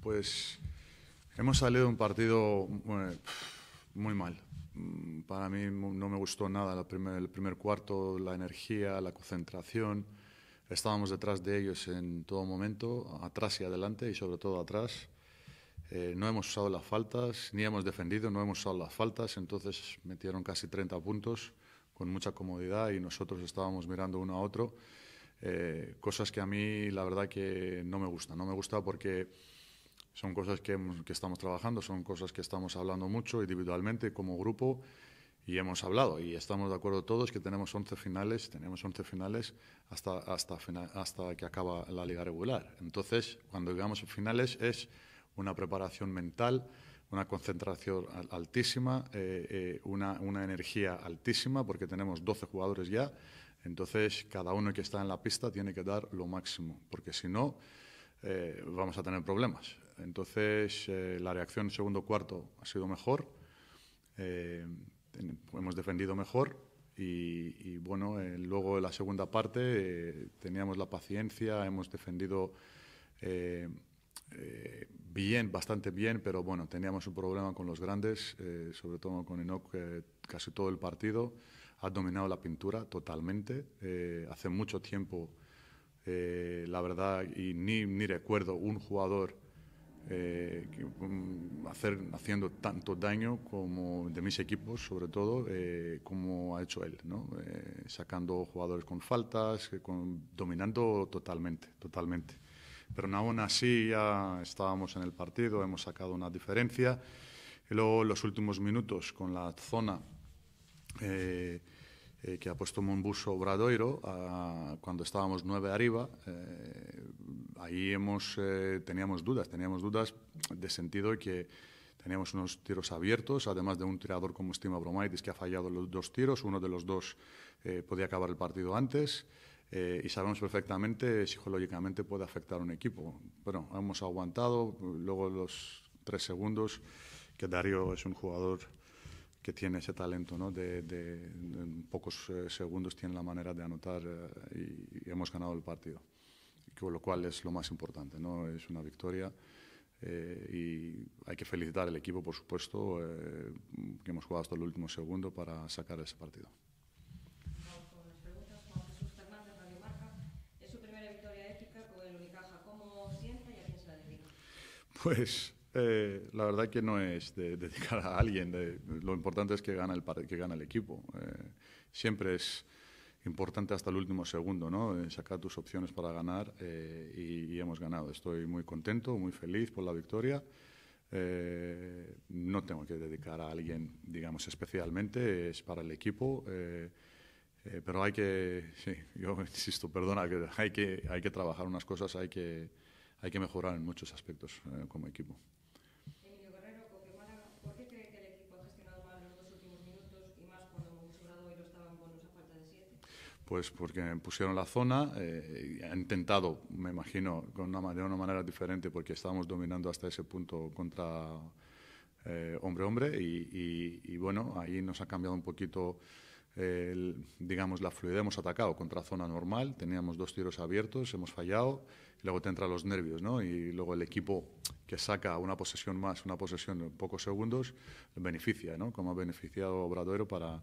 Pues hemos salido de un partido muy mal. Para mí no me gustó nada el primer, cuarto, la energía, la concentración. Estábamos detrás de ellos en todo momento, atrás y adelante y sobre todo atrás. Eh, no hemos usado las faltas, ni hemos defendido, no hemos usado las faltas, entonces metieron casi 30 puntos con mucha comodidad y nosotros estábamos mirando uno a otro. Eh, cosas que a mí la verdad que no me gustan. no me gusta porque son cosas que, estamos trabajando, son cosas que estamos hablando mucho individualmente como grupo y hemos hablado y estamos de acuerdo todos que tenemos 11 finales, tenemos 11 finales hasta, hasta, hasta que acaba la liga regular. Entonces, cuando llegamos a finales es una preparación mental, una concentración altísima, eh, eh, una, energía altísima, porque tenemos 12 jugadores ya. Entonces, cada uno que está en la pista tiene que dar lo máximo, porque si no, eh, vamos a tener problemas. Entonces, eh, la reacción en segundo cuarto ha sido mejor, eh, hemos defendido mejor y, bueno, eh, luego en la segunda parte teníamos la paciencia, hemos defendido bien, bastante bien, pero bueno, teníamos un problema con los grandes, sobre todo con Enoch casi todo el partido, ha dominado la pintura totalmente, hace mucho tiempo. la verdad, y ni, ni recuerdo un jugador eh, mm, hacer, haciendo tanto daño como de mis equipos, sobre todo, eh, como ha hecho él, eh, sacando jugadores con faltas, con, dominando totalmente, totalmente. Pero aún así ya estábamos en el partido, hemos sacado una diferencia. Y luego los últimos minutos con la zona que ha puesto Mombuso Obradoiro, ah, cuando estábamos nueve arriba, ahí hemos, eh, teníamos dudas, teníamos dudas de sentido que teníamos unos tiros abiertos, además de un tirador como Stima Bromaitis que ha fallado los dos tiros, uno de los dos eh, podía acabar el partido antes. Eh, y sabemos perfectamente psicológicamente puede afectar a un equipo. Bueno, hemos aguantado, luego los tres segundos, que Dario es un jugador que tiene ese talento, ¿no? De, en pocos segundos tiene la manera de anotar y hemos ganado el partido con lo cual es lo más importante, ¿no? Es una victoria eh, y hay que felicitar al equipo, por supuesto, eh, que hemos jugado hasta el último segundo para sacar ese partido. Pues eh, la verdad que no es de, dedicar a alguien. lo importante es que gana el, que gana el equipo. siempre es importante hasta el último segundo, ¿no? Eh, sacar tus opciones para ganar eh, y, hemos ganado. Estoy muy contento, muy feliz por la victoria. Eh, no tengo que dedicar a alguien, digamos, especialmente, es para el equipo. pero hay que, sí, yo insisto, perdona, que, hay que trabajar unas cosas, hay que, hay que mejorar en muchos aspectos como equipo. pues porque pusieron la zona, eh, intentado, me imagino, con una, de una manera diferente porque estábamos dominando hasta ese punto contra hombre-hombre eh, y, bueno, ahí nos ha cambiado un poquito, eh, digamos, la fluidez, hemos atacado contra zona normal, teníamos dos tiros abiertos, hemos fallado, luego te entran los nervios, ¿no? Y luego el equipo que saca una posesión más, una posesión en pocos segundos, beneficia, ¿no? Como ha beneficiado Obradoro para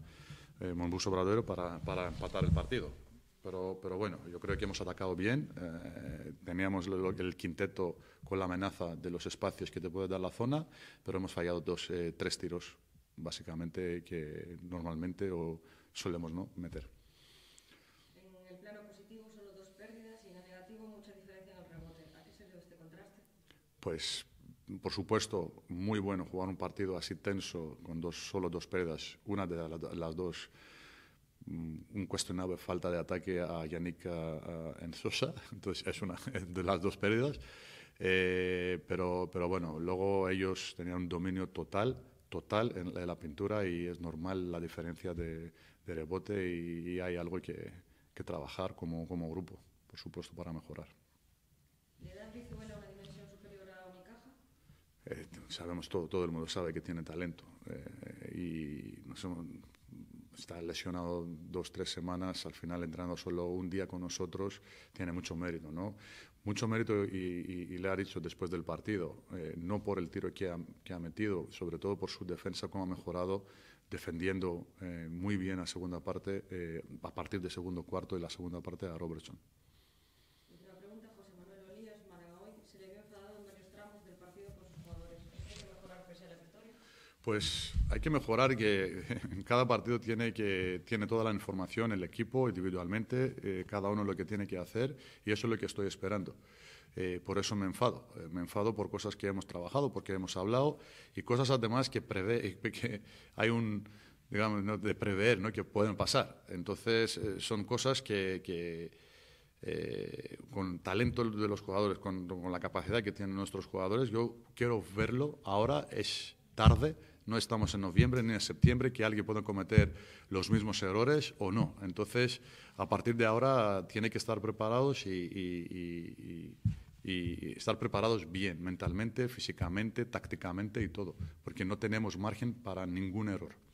eh, Monbuso para, para, empatar el partido. Pero, pero bueno, yo creo que hemos atacado bien. Eh, teníamos el, quinteto con la amenaza de los espacios que te puede dar la zona, pero hemos fallado dos, eh, tres tiros, básicamente, que normalmente o solemos no meter. En el plano positivo solo dos pérdidas y en el negativo mucha diferencia en el rebote. ¿A qué se debe este contraste? Pues por supuesto, muy bueno jugar un partido así tenso, con dos, solo dos pérdidas, una de las dos, mm, un cuestionable falta de ataque a Yannick en Sosa, entonces es una de las dos pérdidas. Eh, pero, pero bueno, luego ellos tenían un dominio total, total en, la pintura y es normal la diferencia de, rebote y, hay algo que, trabajar como, como grupo, por supuesto, para mejorar. Este, sabemos todo, todo el mundo sabe que tiene talento. Eh, y está lesionado dos, tres semanas, al final entrando solo un día con nosotros, tiene mucho mérito, ¿no? Mucho mérito y, le ha dicho después del partido, eh, no por el tiro que ha, metido, sobre todo por su defensa, cómo ha mejorado defendiendo eh, muy bien a segunda parte, a partir del segundo cuarto y la segunda parte a Robertson. Pues hay que mejorar que en cada partido tiene, que, tiene toda la información el equipo individualmente, eh, cada uno lo que tiene que hacer y eso es lo que estoy esperando. Eh, por eso me enfado. Eh, me enfado por cosas que hemos trabajado, porque hemos hablado y cosas además que, prevé, que hay un, digamos, de prever ¿no? que pueden pasar. Entonces son cosas que, con talento de los jugadores, con, la capacidad que tienen nuestros jugadores, yo quiero verlo ahora, es tarde, no estamos en noviembre ni en septiembre que alguien pueda cometer los mismos errores o no. Entonces, a partir de ahora, tiene que estar preparados y, y estar preparados bien, mentalmente, físicamente, tácticamente y todo, porque no tenemos margen para ningún error.